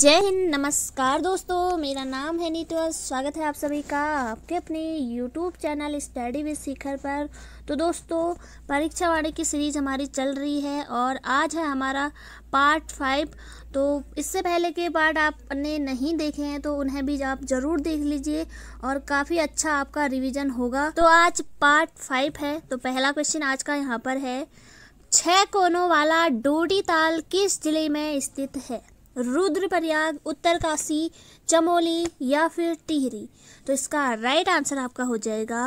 जय हिंद नमस्कार दोस्तों मेरा नाम है नीतू और स्वागत है आप सभी का आपके अपने YouTube channel study with Shikhar पर तो दोस्तों परीक्षा वाणी की सीरीज़ हमारी चल रही है और आज है हमारा पार्ट फाइव तो इससे पहले के पार्ट आपने नहीं देखे हैं तो उन्हें भी आप ज़रूर देख लीजिए और काफ़ी अच्छा आपका रिविज़न होगा तो आज पार्ट फाइव है तो पहला क्वेश्चन आज का यहाँ पर है छः कोनों वाला डोडी ताल किस जिले में स्थित है रुद्रप्रयाग उत्तरकाशी चमोली या फिर टिहरी तो इसका राइट आंसर आपका हो जाएगा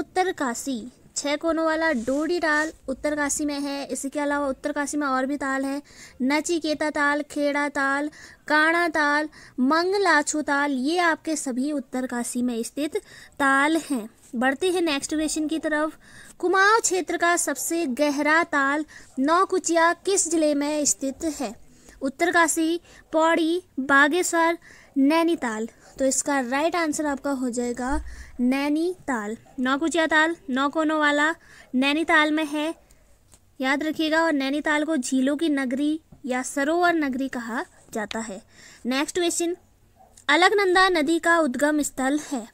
उत्तरकाशी छः कोनों वाला डोडी ताल उत्तरकाशी में है इसी के अलावा उत्तरकाशी में और भी ताल हैं नचिकेता ताल खेड़ा ताल काणा ताल मंगलाछू ताल ये आपके सभी उत्तरकाशी में स्थित ताल हैं बढ़ते हैं नेक्स्ट क्वेश्चन की तरफ कुमाऊं क्षेत्र का सबसे गहरा ताल नौकुचिया किस जिले में स्थित है उत्तरकाशी पौड़ी बागेश्वर नैनीताल तो इसका राइट आंसर आपका हो जाएगा नैनीताल नौकुचिया ताल नौ कोनों वाला नैनीताल में है याद रखिएगा और नैनीताल को झीलों की नगरी या सरोवर नगरी कहा जाता है नेक्स्ट क्वेश्चन अलकनंदा नदी का उद्गम स्थल है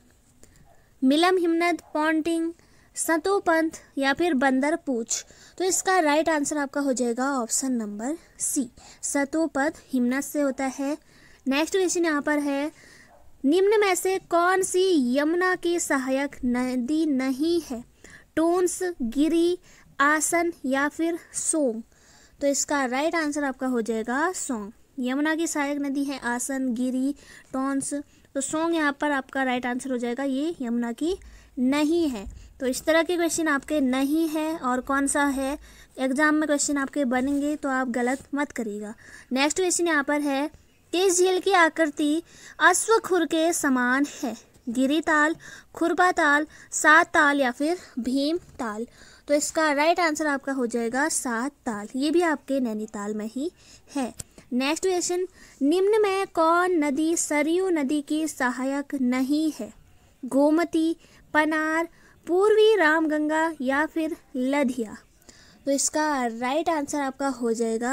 मिलम हिमनद पॉन्टिंग सतोपंथ या फिर बंदर पूछ तो इसका राइट आंसर आपका हो जाएगा ऑप्शन नंबर सी सतोपद हिमनद से होता है नेक्स्ट क्वेश्चन यहाँ पर है निम्न में से कौन सी यमुना की सहायक नदी नहीं है टोन्स गिरी आसन या फिर सोंग तो इसका राइट आंसर आपका हो जाएगा सोंग यमुना की सहायक नदी है आसन गिरी टोन्स तो सोंग यहाँ पर आपका राइट आंसर हो जाएगा ये यमुना की नहीं है तो इस तरह के क्वेश्चन आपके नहीं है और कौन सा है एग्ज़ाम में क्वेश्चन आपके बनेंगे तो आप गलत मत करिएगा नेक्स्ट क्वेश्चन यहाँ पर है किस झील की आकृति अश्व खुर के समान है गिरी ताल खुरपा ताल सात ताल या फिर भीम ताल तो इसका राइट आंसर आपका हो जाएगा सात ताल ये भी आपके नैनीताल में ही है नेक्स्ट क्वेश्चन निम्न में कौन नदी सरयू नदी की सहायक नहीं है गोमती पनार पूर्वी रामगंगा या फिर लधिया तो इसका राइट आंसर आपका हो जाएगा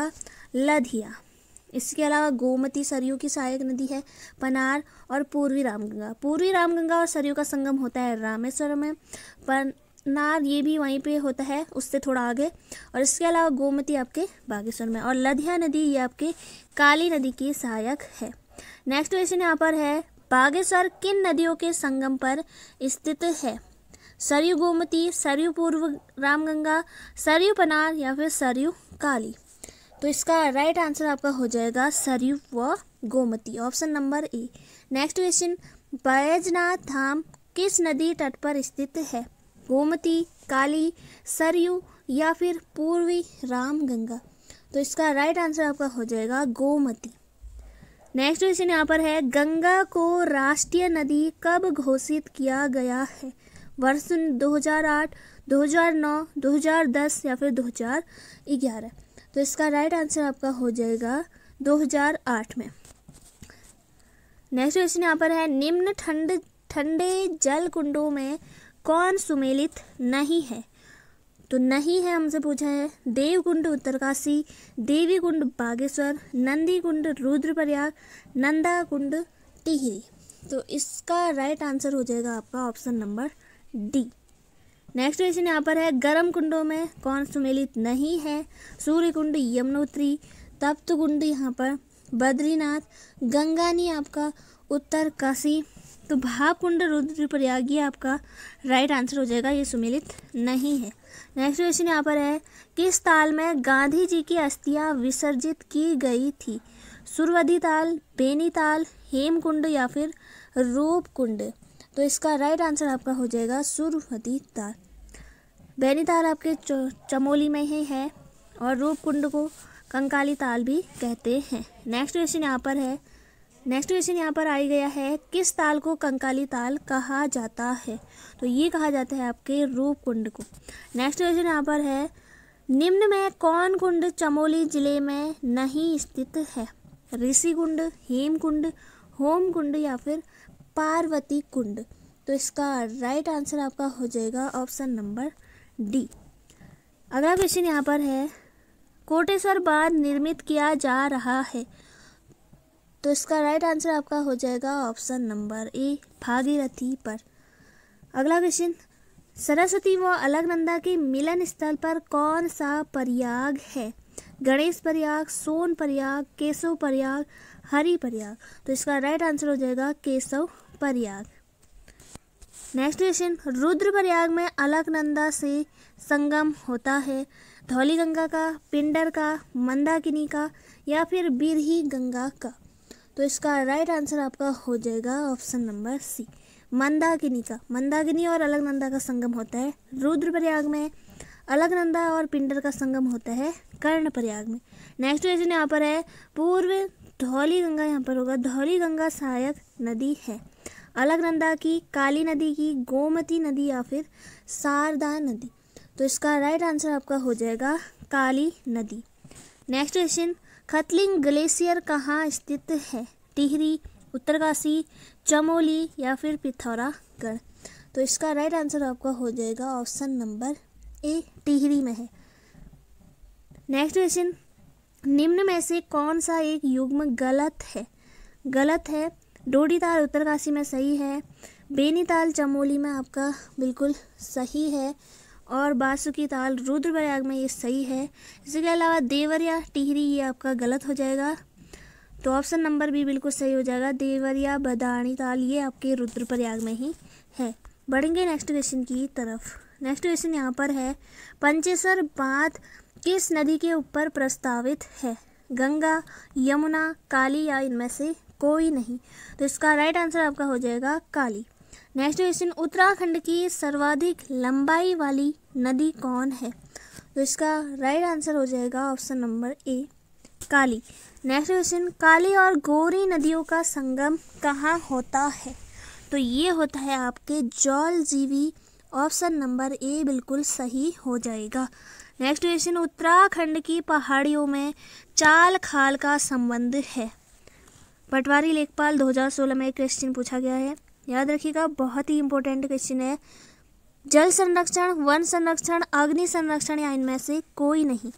लधिया इसके अलावा गोमती सरयू की सहायक नदी है पनार और पूर्वी रामगंगा पूर्वी रामगंगा और सरयू का संगम होता है रामेश्वरम में पनार ये भी वहीं पे होता है उससे थोड़ा आगे और इसके अलावा गोमती आपके बागेश्वर में और लधिया नदी ये आपके काली नदी की सहायक है नेक्स्ट क्वेश्चन यहाँ पर है बागेश्वर किन नदियों के संगम पर स्थित है सरयू गोमती सरयू पूर्व रामगंगा सरयू पनार या फिर सरयू काली तो इसका राइट आंसर आपका हो जाएगा सरयू व Gomti option number A next question Baijnath Dham किस नदी तट पर स्थित है गोमती काली सरयू या फिर पूर्वी रामगंगा तो इसका राइट आंसर आपका हो जाएगा गोमती नेक्स्ट क्वेश्चन यहाँ पर है गंगा को राष्ट्रीय नदी कब घोषित किया गया है वर्ष 2008, 2009, 2010 या फिर 2011 तो इसका राइट आंसर आपका हो जाएगा 2008 में नेक्स्ट क्वेश्चन यहाँ पर है निम्न ठंड ठंडे जल कुंडों में कौन सुमेलित नहीं है तो नहीं है हमसे पूछा है देव कुंड उत्तरकाशी देवी कुंड बागेश्वर नंदी कुंड रुद्रप्रयाग नंदा कुंड टिहरी तो इसका राइट आंसर हो जाएगा आपका option number D next question यहाँ पर है गर्म कुंडों में कौन सुमेलित नहीं है सूर्य कुंड यमुनोत्री तप्त कुंड यहाँ पर बद्रीनाथ गंगानी आपका उत्तर काशी तो भाप कुंड रुद्रप्रयाग ये आपका राइट आंसर हो जाएगा ये सुमेलित नहीं है नेक्स्ट क्वेश्चन यहाँ पर है किस ताल में गांधी जी की अस्थियाँ विसर्जित की गई थी सुरवधि ताल बेनी ताल हेमकुंड या फिर रूप कुंड तो इसका राइट आंसर आपका हो जाएगा सूर्यवती ताल बेनीताल आपके चमोली में ही है और रूप कुंड को कंकाली ताल भी कहते हैं नेक्स्ट क्वेश्चन यहाँ पर है नेक्स्ट क्वेश्चन यहाँ पर आई गया है किस ताल को कंकाली ताल कहा जाता है तो ये कहा जाता है आपके रूप कुंड को नेक्स्ट क्वेश्चन यहाँ पर है निम्न में कौन कुंड चमोली जिले में नहीं स्थित है ऋषि कुंड हेम कुंड होम कुंड या फिर पार्वती कुंड तो इसका राइट आंसर आपका हो जाएगा ऑप्शन नंबर डी अगला क्वेश्चन यहाँ पर है कोटेश्वर बांध निर्मित किया जा रहा है तो इसका राइट आंसर आपका हो जाएगा ऑप्शन नंबर ए भागीरथी पर अगला क्वेश्चन सरस्वती व अलगनंदा के मिलन स्थल पर कौन सा प्रयाग है गणेश प्रयाग सोन प्रयाग केशव प्रयाग हरि प्रयाग तो इसका राइट आंसर हो जाएगा केशव प्रयाग नेक्स्ट क्वेश्चन रुद्रप्रयाग में अलकनंदा से संगम होता है धौली गंगा का पिंडर का मंदाकिनी का या फिर बिरही गंगा का तो इसका राइट आंसर आपका हो जाएगा ऑप्शन नंबर सी मंदाकिनी का मंदाकिनी और अलकनंदा का संगम होता है रुद्रप्रयाग में अलकनंदा और पिंडर का संगम होता है कर्ण प्रयाग में नेक्स्ट क्वेश्चन यहाँ पर है पूर्व धौली गंगा यहाँ पर होगा धौली गंगा सहायक नदी है अलगनंदा की काली नदी की गोमती नदी या फिर सारदा नदी तो इसका राइट आंसर आपका हो जाएगा काली नदी नेक्स्ट क्वेश्चन खतलिंग ग्लेशियर कहाँ स्थित है टिहरी उत्तरकाशी चमोली या फिर पिथौरागढ़ तो इसका राइट आंसर आपका हो जाएगा ऑप्शन नंबर ए टिहरी में है नेक्स्ट क्वेश्चन निम्न में से कौन सा एक युग्म गलत है गलत है डोडीताल उत्तरकाशी में सही है बेनीताल चमोली में आपका बिल्कुल सही है और बासुकी ताल रुद्रप्रयाग में ये सही है इसके अलावा देवरिया टिहरी ये आपका गलत हो जाएगा तो ऑप्शन नंबर भी बिल्कुल सही हो जाएगा देवरिया बदानी ताल ये आपके रुद्रप्रयाग में ही है बढ़ेंगे नेक्स्ट क्वेश्चन की तरफ नेक्स्ट क्वेश्चन यहाँ पर है पंचेसर बांध किस नदी के ऊपर प्रस्तावित है गंगा यमुना काली या इनमें से कोई नहीं तो इसका राइट आंसर आपका हो जाएगा काली नेक्स्ट क्वेश्चन उत्तराखंड की सर्वाधिक लंबाई वाली नदी कौन है तो इसका राइट आंसर हो जाएगा option number A Kali next question Kali और गोरी नदियों का संगम कहाँ होता है तो ये होता है आपके जौल जीवी ऑप्शन नंबर ए बिल्कुल सही हो जाएगा नेक्स्ट क्वेश्चन उत्तराखंड की पहाड़ियों में चाल खाल का संबंध है पटवारी लेखपाल 2016 में एक क्वेश्चन पूछा गया है याद रखिएगा बहुत ही इंपॉर्टेंट क्वेश्चन है जल संरक्षण वन संरक्षण अग्नि संरक्षण या इनमें से कोई नहीं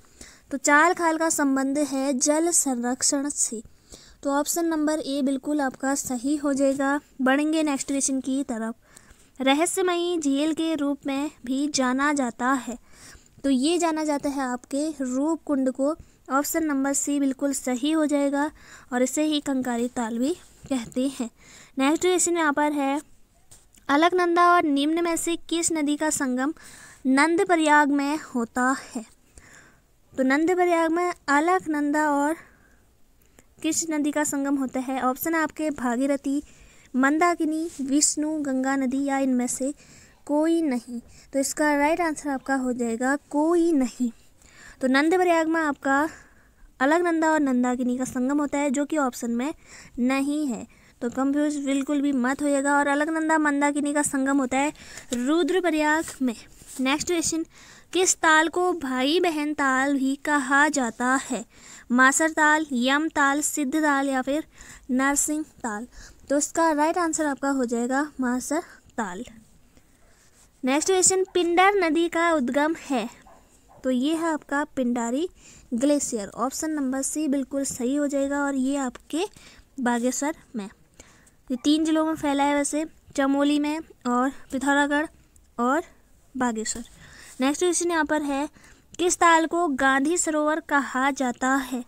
तो चाल खाल का संबंध है जल संरक्षण से तो ऑप्शन नंबर ए बिल्कुल आपका सही हो जाएगा बढ़ेंगे नेक्स्ट क्वेश्चन की तरफ रहस्यमयी झील के रूप में भी जाना जाता है तो ये जाना जाता है आपके रूप कुंड को ऑप्शन नंबर सी बिल्कुल सही हो जाएगा और इसे ही कंकारी ताल भी कहते हैं नेक्स्ट क्वेश्चन यहाँ पर है अलकनंदा और निम्न में से किस नदी का संगम नंद प्रयाग में होता है तो नंद प्रयाग में अलकनंदा और किस नदी का संगम होता है ऑप्शन आपके भागीरथी मंदाकिनी विष्णु गंगा नदी या इनमें से कोई नहीं तो इसका राइट आंसर आपका हो जाएगा कोई नहीं तो नंद प्रयाग में आपका अलग नंदा और नंदाकिनी का संगम होता है जो कि ऑप्शन में नहीं है तो कंफ्यूज बिल्कुल भी मत होएगा और अलग नंदा मंदाकिनी का संगम होता है रुद्र प्रयाग में नेक्स्ट क्वेश्चन किस ताल को भाई बहन ताल भी कहा जाता है मासर ताल यम ताल सिद्ध ताल या फिर नरसिंह ताल तो इसका राइट आंसर आपका हो जाएगा मासर ताल नेक्स्ट क्वेश्चन पिंडर नदी का उद्गम है तो ये है आपका Pindari glacier option number C बिल्कुल सही हो जाएगा और ये आपके बागेश्वर में ये तीन जिलों में फैला है वैसे चमोली में और पिथौरागढ़ और बागेश्वर नेक्स्ट क्वेश्चन यहाँ पर है किस ताल को गांधी सरोवर कहा जाता है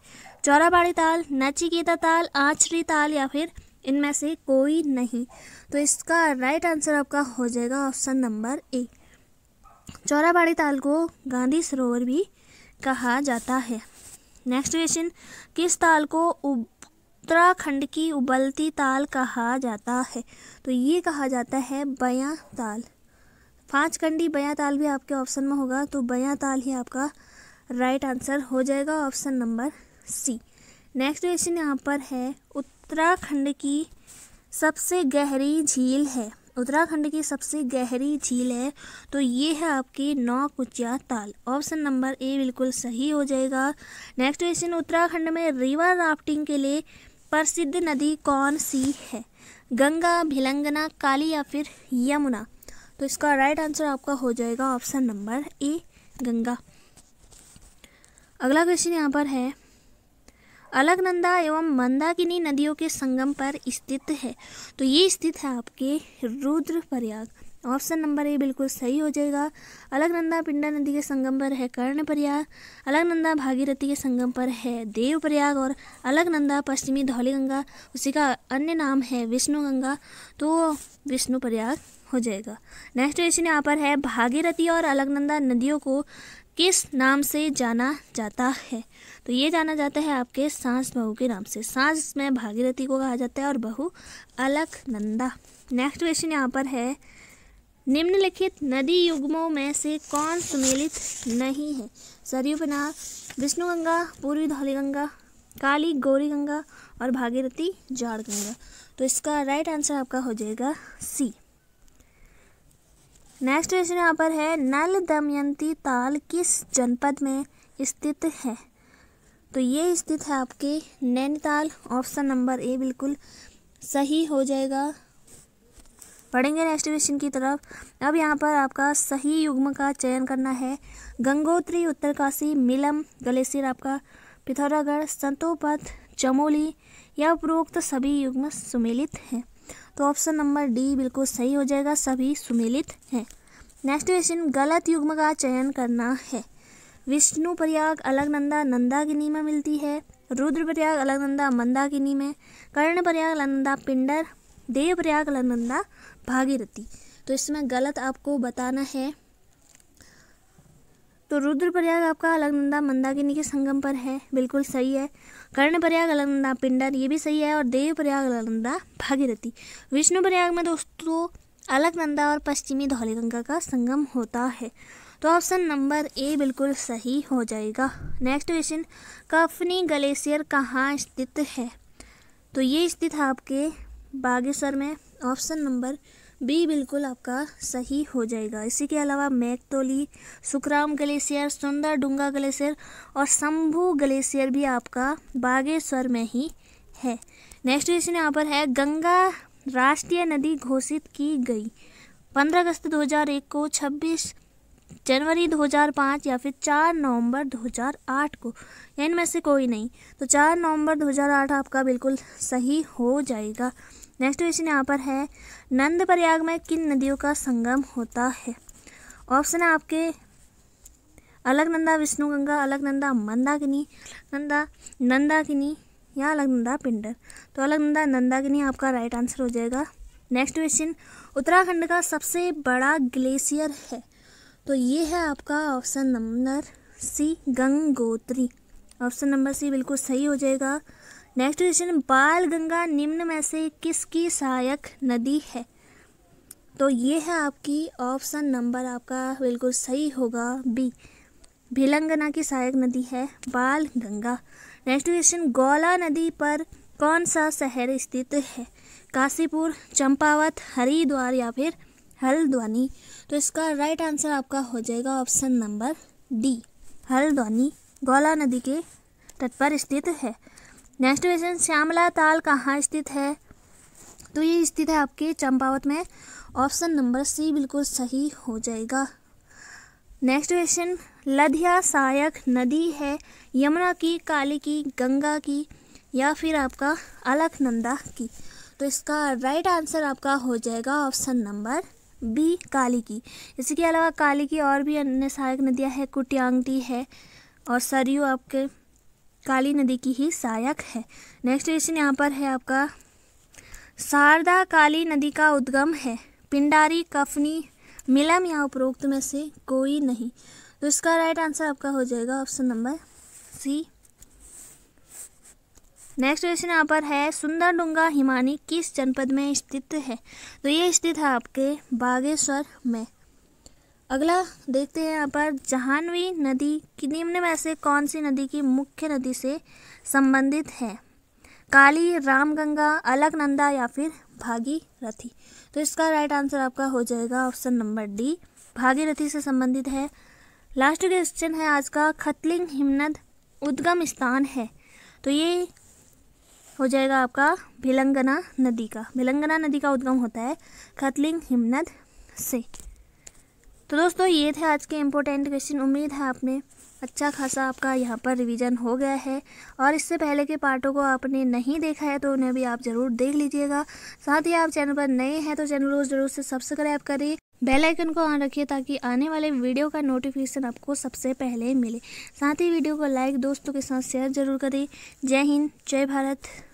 चौराबाड़ी ताल नचिकेता ताल आंचरी ताल या फिर इनमें से कोई नहीं तो इसका राइट आंसर आपका हो जाएगा ऑप्शन नंबर एक चौराबाड़ी ताल को गांधी सरोवर भी कहा जाता है नेक्स्ट क्वेश्चन किस ताल को उत्तराखंड की उबलती ताल कहा जाता है तो ये कहा जाता है बयां ताल पांच कंडी बयां ताल भी आपके ऑप्शन में होगा तो बयां ताल ही आपका राइट आंसर हो जाएगा option number C next question यहाँ पर है उत्तराखंड की सबसे गहरी झील है उत्तराखंड की सबसे गहरी झील है तो ये है आपकी नौ कुचिया ताल ऑप्शन नंबर ए बिल्कुल सही हो जाएगा नेक्स्ट क्वेश्चन उत्तराखंड में रिवर राफ्टिंग के लिए प्रसिद्ध नदी कौन सी है गंगा भिलंगना काली या फिर यमुना तो इसका राइट आंसर आपका हो जाएगा ऑप्शन नंबर ए गंगा अगला क्वेश्चन यहाँ पर है अलगनंदा एवं मंदाकिनी नदियों के संगम पर स्थित है तो ये स्थित है आपके रुद्रप्रयाग ऑप्शन नंबर ए बिल्कुल सही हो जाएगा अलगनंदा पिंडा नदी के संगम पर है कर्ण प्रयाग अलगनंदा भागीरथी के संगम पर है देव प्रयाग और अलगनंदा पश्चिमी धौली गंगा उसी का अन्य नाम है विष्णु गंगा तो विष्णु प्रयाग हो जाएगा नेक्स्ट तो क्वेश्चन यहाँ पर है भागीरथी और अलगनंदा नदियों को किस नाम से जाना जाता है तो ये जाना जाता है आपके सांस बहू के नाम से सांस में भागीरथी को कहा जाता है और बहू नंदा नेक्स्ट क्वेश्चन यहाँ पर है निम्नलिखित नदी युग्मों में से कौन सुमेलित नहीं है सरयू पिनार विष्णु गंगा पूर्वी धौली गंगा काली गौरी गंगा और भागीरथी जाड़ गंगा तो इसका राइट आंसर आपका हो जाएगा सी नेक्स्ट क्वेश्चन यहाँ पर है नल दमयंती ताल किस जनपद में स्थित है तो ये स्थित है आपके नैनीताल ऑप्शन नंबर ए बिल्कुल सही हो जाएगा पढ़ेंगे नेक्स्ट क्वेश्चन की तरफ अब यहाँ पर आपका सही युग्म का चयन करना है गंगोत्री उत्तरकाशी मिलम गलेसियर आपका पिथौरागढ़ संतोपथ चमोली या उपरोक्त सभी युग्म सुमेलित हैं तो ऑप्शन नंबर डी बिल्कुल सही हो जाएगा सभी सुमिलित हैं नेक्स्ट क्वेश्चन गलत युग्म का चयन करना है विष्णु प्रयाग अलगनंदा नंदा गिनी में मिलती है रुद्र प्रयाग अलगनंदा मंदाकिनी में कर्ण प्रयाग अलगनंदा पिंडर देव प्रयाग अलगनंदा भागीरथी तो इसमें गलत आपको बताना है तो रुद्रप्रयाग आपका अलगनंदा मंदाकिनी के संगम पर है बिल्कुल सही है कर्ण प्रयाग अलकनंदा पिंडर ये भी सही है और देव प्रयाग अलकनंदा भागीरथी विष्णु प्रयाग में दोस्तों अलकनंदा और पश्चिमी धौली गंगा का संगम होता है तो ऑप्शन नंबर ए बिल्कुल सही हो जाएगा नेक्स्ट क्वेश्चन कफनी ग्लेशियर कहाँ स्थित है तो ये स्थित है आपके बागेश्वर में ऑप्शन नंबर बी बिल्कुल आपका सही हो जाएगा इसी के अलावा मैकतोली सुखराम ग्लेशियर सुंदर डूंगा ग्लेशियर और शंभू ग्लेशियर भी आपका बागेश्वर में ही है नेक्स्ट क्वेश्चन यहाँ पर है गंगा राष्ट्रीय नदी घोषित की गई 15 अगस्त 2001 को 26 जनवरी 2005 या फिर 4 नवंबर 2008 को इनमें से कोई नहीं तो 4 नवंबर 2008 आपका बिल्कुल सही हो जाएगा नेक्स्ट क्वेश्चन यहाँ पर है नंद प्रयाग में किन नदियों का संगम होता है ऑप्शन है आपके अलगनंदा विष्णुगंगा अलगनंदा मंदाकिनी नंदा नंदाकिनी या अलगनंदा पिंडर तो अलगनंदा नंदाकिनी आपका राइट आंसर हो जाएगा नेक्स्ट क्वेश्चन उत्तराखंड का सबसे बड़ा ग्लेशियर है तो ये है आपका option number C Gangotri option number C बिल्कुल सही हो जाएगा नेक्स्ट क्वेश्चन बाल गंगा निम्न में से किसकी सहायक नदी है तो ये है आपकी ऑप्शन नंबर आपका बिल्कुल सही होगा बी भिलंगना की सहायक नदी है बाल गंगा नेक्स्ट क्वेश्चन गौला नदी पर कौन सा शहर स्थित है काशीपुर चंपावत हरिद्वार या फिर हल्द्वानी तो इसका राइट आंसर आपका हो जाएगा option number D Haldwani Gaula नदी के तट पर स्थित है नेक्स्ट क्वेश्चन श्यामला ताल कहाँ स्थित है तो ये स्थित है आपके चंपावत में ऑप्शन नंबर सी बिल्कुल सही हो जाएगा नेक्स्ट क्वेश्चन लधिया सहायक नदी है यमुना की काली की गंगा की या फिर आपका अलकनंदा की तो इसका राइट आंसर आपका हो जाएगा ऑप्शन नंबर बी काली की इसके अलावा काली की और भी अन्य सहायक नदियाँ हैं कुटियांगटी है और सरयू आपके काली नदी की ही सहायक है नेक्स्ट क्वेश्चन यहाँ पर है आपका शारदा काली नदी का उद्गम है पिंडारी कफनी मिलम या उपरोक्त में से कोई नहीं तो इसका राइट आंसर आपका हो जाएगा option number C next question यहाँ पर है डूंगा हिमानी किस जनपद में स्थित है तो ये स्थित है आपके बागेश्वर में अगला देखते हैं यहाँ पर जहानवी नदी की निम्न में से कौन सी नदी की मुख्य नदी से संबंधित है काली रामगंगा अलकनंदा या फिर भागीरथी तो इसका राइट आंसर आपका हो जाएगा ऑप्शन नंबर डी भागीरथी से संबंधित है लास्ट क्वेश्चन है आज का खतलिंग हिमनद उद्गम स्थान है तो ये हो जाएगा आपका भिलंगना नदी का भिलंगना नदी का उद्गम होता है खतलिंग हिमनद से तो दोस्तों ये थे आज के इम्पोर्टेंट क्वेश्चन उम्मीद है आपने अच्छा खासा आपका यहाँ पर रिवीजन हो गया है और इससे पहले के पार्टों को आपने नहीं देखा है तो उन्हें भी आप ज़रूर देख लीजिएगा साथ ही आप चैनल पर नए हैं तो चैनल को ज़रूर से सब्सक्राइब करिए बेल आइकन को ऑन रखिए ताकि आने वाले वीडियो का नोटिफिकेशन आपको सबसे पहले मिले साथ ही वीडियो को लाइक दोस्तों के साथ शेयर जरूर करें जय हिंद जय भारत